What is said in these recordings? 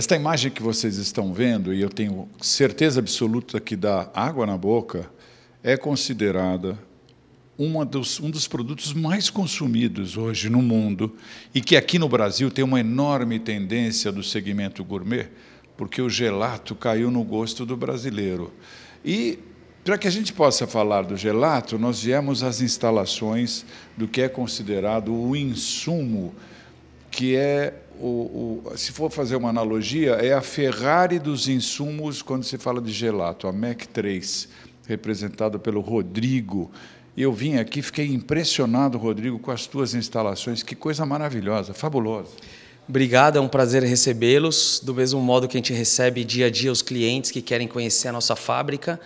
Esta imagem que vocês estão vendo, e eu tenho certeza absoluta que dá água na boca, é considerada dos, um dos produtos mais consumidos hoje no mundo e que aqui no Brasil tem uma enorme tendência do segmento gourmet, porque o gelato caiu no gosto do brasileiro. E para que a gente possa falar do gelato, nós viemos às instalações do que é considerado o insumo que é o, o, se for fazer uma analogia, é a Ferrari dos insumos quando se fala de gelato, a Mac 3, representada pelo Rodrigo. Eu vim aqui, fiquei impressionado, Rodrigo, com as tuas instalações. Que coisa maravilhosa, fabulosa. Obrigado, é um prazer recebê-los. Do mesmo modo que a gente recebe dia a dia os clientes que querem conhecer a nossa fábrica,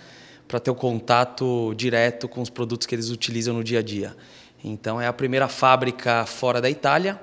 para ter o contato direto com os produtos que eles utilizam no dia a dia. Então, é a primeira fábrica fora da Itália,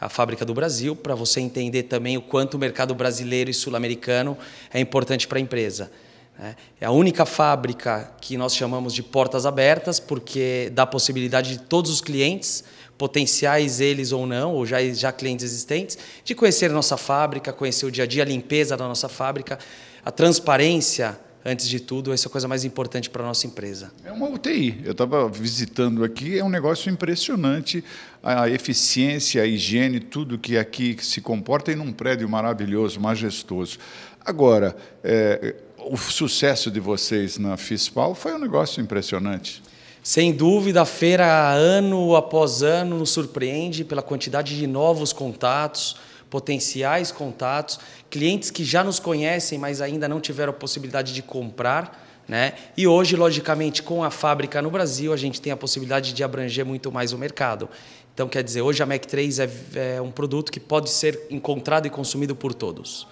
a fábrica do Brasil, para você entender também o quanto o mercado brasileiro e sul-americano é importante para a empresa. Né? É a única fábrica que nós chamamos de portas abertas, porque dá a possibilidade de todos os clientes, potenciais eles ou não, ou já, já clientes existentes, de conhecer nossa fábrica, conhecer o dia a dia, a limpeza da nossa fábrica, a transparência antes de tudo, essa é a coisa mais importante para a nossa empresa. É uma UTI. Eu estava visitando aqui, é um negócio impressionante a eficiência, a higiene, tudo que aqui se comporta em um prédio maravilhoso, majestoso. Agora, é, o sucesso de vocês na Fispal foi um negócio impressionante. Sem dúvida, a feira, ano após ano, nos surpreende pela quantidade de novos contatos, potenciais contatos, clientes que já nos conhecem, mas ainda não tiveram a possibilidade de comprar. Né? E hoje, logicamente, com a fábrica no Brasil, a gente tem a possibilidade de abranger muito mais o mercado. Então, quer dizer, hoje a Mac 3 é, é um produto que pode ser encontrado e consumido por todos.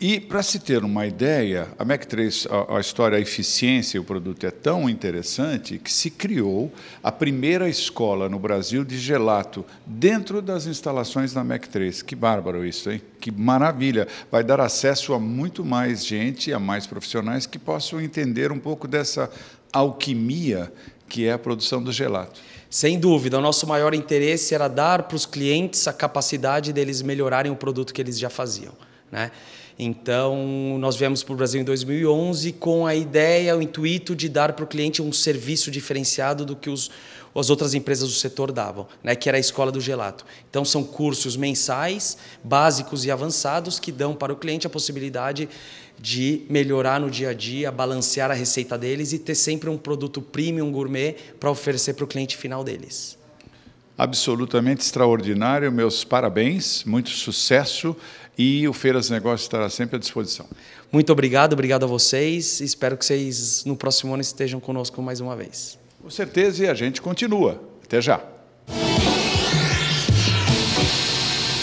E, para se ter uma ideia, a MEC3, a, a história, a eficiência e o produto é tão interessante que se criou a primeira escola no Brasil de gelato dentro das instalações da MEC3. Que bárbaro isso, hein? Que maravilha! Vai dar acesso a muito mais gente, a mais profissionais que possam entender um pouco dessa alquimia que é a produção do gelato. Sem dúvida, o nosso maior interesse era dar para os clientes a capacidade deles melhorarem o produto que eles já faziam. Né? Então, nós viemos para o Brasil em 2011 com a ideia, o intuito de dar para o cliente um serviço diferenciado do que os, as outras empresas do setor davam, né? que era a escola do gelato. Então, são cursos mensais, básicos e avançados, que dão para o cliente a possibilidade de melhorar no dia a dia, balancear a receita deles e ter sempre um produto premium gourmet para oferecer para o cliente final deles absolutamente extraordinário. Meus parabéns, muito sucesso e o Feiras Negócios estará sempre à disposição. Muito obrigado, obrigado a vocês. Espero que vocês no próximo ano estejam conosco mais uma vez. Com certeza, e a gente continua. Até já.